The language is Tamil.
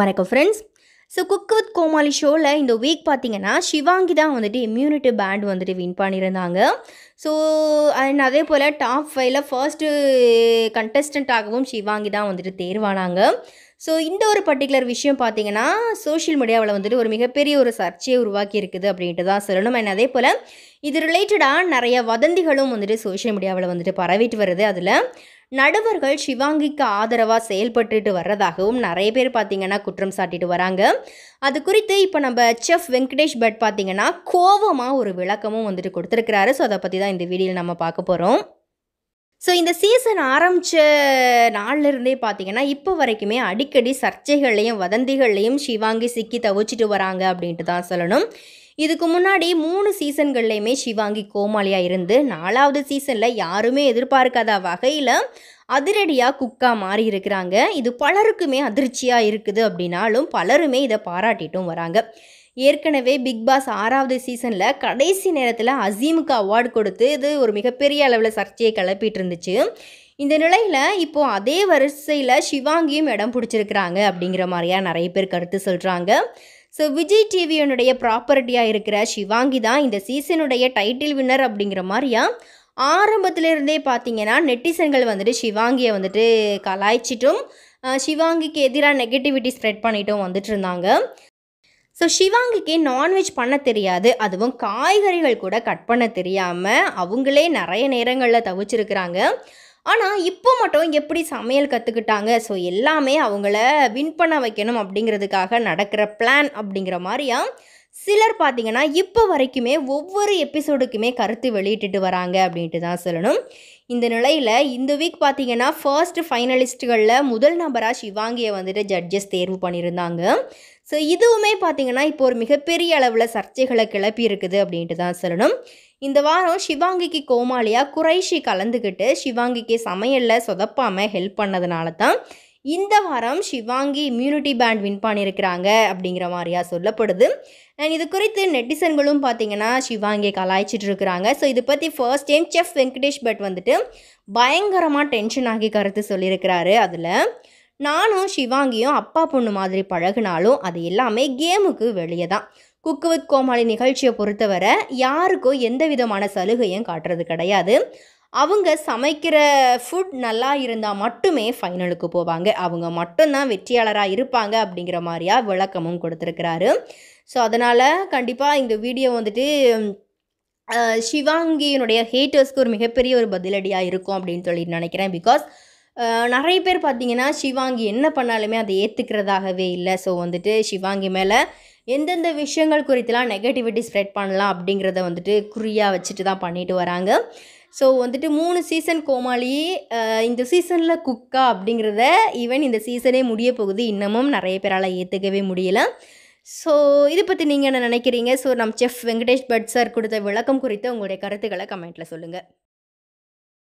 வணக்கம் friends so cook with Comali ஷோவில் இந்த வீக் பார்த்தீங்கன்னா ஷிவாங்கி தான் வந்துட்டு இம்யூனிட்டி பேண்ட் வந்துட்டு வின் பண்ணியிருந்தாங்க ஸோ அண்ட் அதே போல் டாப் ஃபைவ்ல ஃபர்ஸ்ட்டு கண்டஸ்டண்ட்டாகவும் ஷிவாங்கி தான் வந்துட்டு தேர்வானாங்க ஸோ இந்த ஒரு பர்டிகுலர் விஷயம் பார்த்தீங்கன்னா சோஷியல் மீடியாவில் வந்துட்டு ஒரு மிகப்பெரிய ஒரு சர்ச்சையை உருவாக்கி இருக்குது அப்படின்ட்டு தான் சொல்லணும் அண்ட் அதே போல் இது ரிலேட்டடாக நிறைய வதந்திகளும் வந்துட்டு சோஷியல் மீடியாவில் வந்துட்டு பரவிட்டு வருது அதில் நடுவர்கள் சிவாங்கிக்கு ஆதரவாக செயல்பட்டுட்டு வர்றதாகவும் நிறைய பேர் பார்த்திங்கன்னா குற்றம் சாட்டிட்டு வராங்க அது குறித்து இப்போ நம்ம செஃப் வெங்கடேஷ் பட் பார்த்திங்கன்னா கோபமாக ஒரு விளக்கமும் வந்துட்டு கொடுத்துருக்கிறாரு ஸோ அதை பற்றி தான் இந்த வீடியோவில் நம்ம பார்க்க போகிறோம் ஸோ இந்த சீசன் ஆரம்பித்த நாள்லேருந்தே பார்த்தீங்கன்னா இப்போ வரைக்குமே அடிக்கடி சர்ச்சைகள்லையும் வதந்திகள்லையும் சிவாங்கி சிக்கி தவிச்சிட்டு வராங்க அப்படின்ட்டு தான் சொல்லணும் இதுக்கு முன்னாடி மூணு சீசன்கள்லையுமே சிவாங்கி கோமாளியாக இருந்து நாலாவது சீசனில் யாருமே எதிர்பார்க்காத வகையில் அதிரடியாக குக்கா மாறி இருக்கிறாங்க இது பலருக்குமே அதிர்ச்சியாக இருக்குது அப்படின்னாலும் பலருமே இதை பாராட்டிட்டும் வராங்க ஏற்கனவே பிக் பாஸ் ஆறாவது சீசனில் கடைசி நேரத்தில் அசீமுக்கு அவார்டு கொடுத்து இது ஒரு மிகப்பெரிய அளவில் சர்ச்சையை கிளப்பிட்டு இருந்துச்சு இந்த நிலையில் இப்போது அதே வரிசையில் சிவாங்கியும் இடம் பிடிச்சிருக்கிறாங்க அப்படிங்கிற மாதிரியா நிறைய பேர் கருத்து சொல்கிறாங்க ஸோ விஜய் டிவியனுடைய ப்ராப்பர்ட்டியாக இருக்கிற சிவாங்கி தான் இந்த சீசனுடைய டைட்டில் வின்னர் அப்படிங்கிற மாதிரியா ஆரம்பத்திலிருந்தே பார்த்தீங்கன்னா நெட்டிசன்கள் வந்துட்டு சிவாங்கியை வந்துட்டு கலாய்ச்சிட்டும் சிவாங்கிக்கு எதிராக நெகட்டிவிட்டி ஸ்ப்ரெட் பண்ணிட்டும் வந்துட்டு இருந்தாங்க ஸோ சிவாங்கிக்கு நான்வெஜ் பண்ண தெரியாது அதுவும் காய்கறிகள் கூட கட் பண்ண தெரியாமல் அவங்களே நிறைய நேரங்களில் தவிச்சிருக்கிறாங்க ஆனால் இப்போ மட்டும் எப்படி சமையல் கற்றுக்கிட்டாங்க ஸோ எல்லாமே அவங்கள வின் பண்ண வைக்கணும் அப்படிங்கிறதுக்காக நடக்கிற பிளான் அப்படிங்கிற மாதிரியா சிலர் பார்த்தீங்கன்னா இப்போ வரைக்குமே ஒவ்வொரு எபிசோடுக்குமே கருத்து வெளியிட்டுட்டு வராங்க அப்படின்ட்டு தான் சொல்லணும் இந்த நிலையில் இந்த வீக் பார்த்தீங்கன்னா ஃபர்ஸ்ட் ஃபைனலிஸ்ட்டுகளில் முதல் நபராக சிவாங்கியை வந்துட்டு ஜட்ஜஸ் தேர்வு பண்ணியிருந்தாங்க ஸோ இதுவுமே பார்த்திங்கன்னா இப்போ ஒரு மிகப்பெரிய அளவில் சர்ச்சைகளை கிளப்பி இருக்குது அப்படின்ட்டு தான் சொல்லணும் இந்த வாரம் சிவாங்கிக்கு கோமாளியாக குறைஷி கலந்துக்கிட்டு சிவாங்கிக்கு சமையலில் சொதப்பாமல் ஹெல்ப் பண்ணதுனால தான் இந்த வாரம் ஷிவாங்கி இம்யூனிட்டி பேண்ட் வின் பண்ணியிருக்கிறாங்க அப்படிங்கிற மாதிரியா சொல்லப்படுது அண்ட் இது குறித்து நெட்டிசன்களும் பார்த்தீங்கன்னா ஷிவாங்கியை கலாய்ச்சிட்டு இருக்கிறாங்க ஸோ இதை பற்றி first time chef Venkatesh Bhat வந்துட்டு பயங்கரமாக டென்ஷன் ஆகி கருத்து சொல்லியிருக்கிறாரு அதில் நானும் சிவாங்கியும் அப்பா பொண்ணு மாதிரி பழகினாலும் அது எல்லாமே கேமுக்கு வெளியே தான் குக்கு வித் கோமாளி நிகழ்ச்சியை பொறுத்தவரை யாருக்கும் எந்த விதமான சலுகையும் காட்டுறது கிடையாது அவங்க சமைக்கிற ஃபுட் நல்லா இருந்தால் மட்டுமே ஃபைனலுக்கு போவாங்க அவங்க மட்டும்தான் வெற்றியாளராக இருப்பாங்க அப்படிங்கிற மாதிரியா விளக்கமும் கொடுத்துருக்கிறாரு ஸோ அதனால் கண்டிப்பாக இந்த வீடியோ வந்துட்டு சிவாங்கியினுடைய ஹேட்டர்ஸ்க்கு ஒரு மிகப்பெரிய ஒரு பதிலடியாக இருக்கும் அப்படின்னு சொல்லி நினைக்கிறேன் பிகாஸ் நிறைய பேர் பார்த்தீங்கன்னா சிவாங்கி என்ன பண்ணாலுமே அதை ஏற்றுக்கிறதாகவே இல்லை ஸோ வந்துட்டு சிவாங்கி மேலே எந்தெந்த விஷயங்கள் குறித்துலாம் நெகட்டிவிட்டி ஸ்ப்ரெட் பண்ணலாம் அப்படிங்கிறத வந்துட்டு குறியாக வச்சுட்டு தான் பண்ணிட்டு வராங்க ஸோ வந்துட்டு மூணு சீசன் கோமாளி இந்த சீசனில் குக்கா அப்படிங்கிறத ஈவன் இந்த சீசனே முடிய போகுது இன்னமும் நிறைய பேரால் ஏற்றுக்கவே முடியல ஸோ இதை பற்றி நீங்கள் என்ன நினைக்கிறீங்க ஸோ நம்ம செஃப் வெங்கடேஷ் பட் சார் கொடுத்த விளக்கம் குறித்து உங்களுடைய கருத்துக்களை கமெண்ட்டில் சொல்லுங்கள்